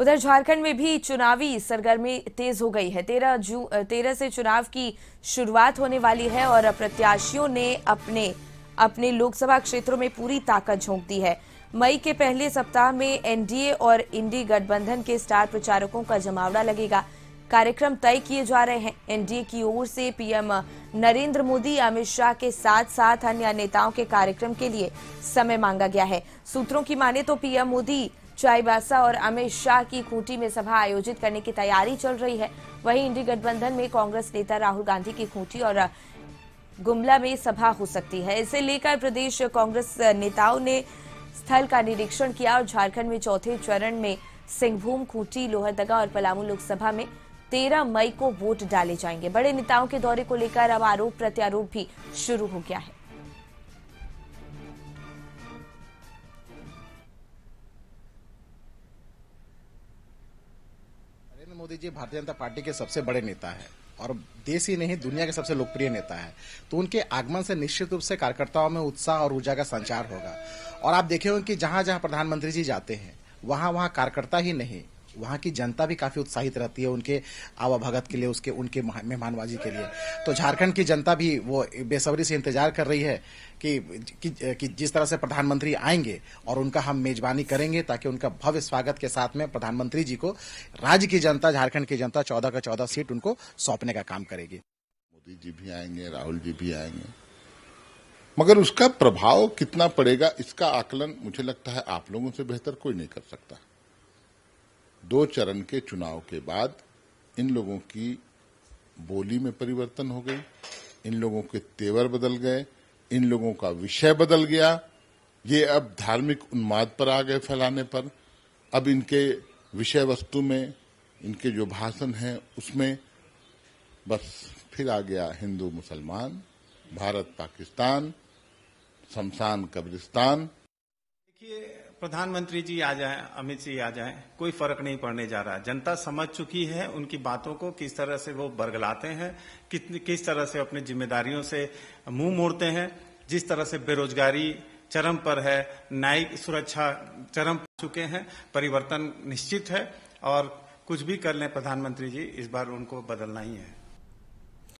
उधर झारखंड में भी चुनावी सरगर्मी तेज हो गई है तेरह जू तेरह से चुनाव की शुरुआत होने वाली है और प्रत्याशियों ने अपने अपने लोकसभा क्षेत्रों में पूरी ताकत झोंक दी है मई के पहले सप्ताह में एनडीए और इंडी गठबंधन के स्टार प्रचारकों का जमावड़ा लगेगा कार्यक्रम तय किए जा रहे हैं एनडीए की ओर से पीएम नरेंद्र मोदी अमित शाह के साथ साथ अन्य नेताओं के कार्यक्रम के लिए समय मांगा गया है सूत्रों की माने तो पीएम मोदी चाईबासा और अमित शाह की खूंटी में सभा आयोजित करने की तैयारी चल रही है वहीं इंडी गठबंधन में कांग्रेस नेता राहुल गांधी की खूंटी और गुमला में सभा हो सकती है इसे लेकर प्रदेश कांग्रेस नेताओं ने स्थल का निरीक्षण किया और झारखंड में चौथे चरण में सिंहभूम खूंटी लोहरदगा और पलामू लोकसभा में तेरह मई को वोट डाले जाएंगे बड़े नेताओं के दौरे को लेकर अब आरोप प्रत्यारोप भी शुरू हो गया है मोदी जी भारतीय जनता पार्टी के सबसे बड़े नेता है और देश ही नहीं दुनिया के सबसे लोकप्रिय नेता है तो उनके आगमन से निश्चित रूप से कार्यकर्ताओं में उत्साह और ऊर्जा का संचार होगा और आप देखे होंगे कि जहां जहां प्रधानमंत्री जी जाते हैं वहां वहां कार्यकर्ता ही नहीं वहाँ की जनता भी काफी उत्साहित रहती है उनके आवाभगत के लिए उसके उनके मेहमानबाजी के लिए तो झारखंड की जनता भी वो बेसब्री से इंतजार कर रही है कि, कि, कि जिस तरह से प्रधानमंत्री आएंगे और उनका हम मेजबानी करेंगे ताकि उनका भव्य स्वागत के साथ में प्रधानमंत्री जी को राज्य की जनता झारखंड की जनता चौदह का चौदह सीट उनको सौंपने का काम करेगी मोदी जी भी आएंगे राहुल जी भी आएंगे मगर उसका प्रभाव कितना पड़ेगा इसका आकलन मुझे लगता है आप लोगों से बेहतर कोई नहीं कर सकता दो चरण के चुनाव के बाद इन लोगों की बोली में परिवर्तन हो गई इन लोगों के तेवर बदल गए इन लोगों का विषय बदल गया ये अब धार्मिक उन्माद पर आ गए फैलाने पर अब इनके विषय वस्तु में इनके जो भाषण हैं उसमें बस फिर आ गया हिंदू मुसलमान भारत पाकिस्तान शमशान कब्रिस्तान प्रधानमंत्री जी आ जाए अमित जी आ जाए कोई फर्क नहीं पड़ने जा रहा है जनता समझ चुकी है उनकी बातों को किस तरह से वो बरगलाते हैं किस तरह से अपनी जिम्मेदारियों से मुंह मोड़ते हैं जिस तरह से बेरोजगारी चरम पर है न्यायिक सुरक्षा चरम पर चुके हैं परिवर्तन निश्चित है और कुछ भी कर लें प्रधानमंत्री जी इस बार उनको बदलना ही है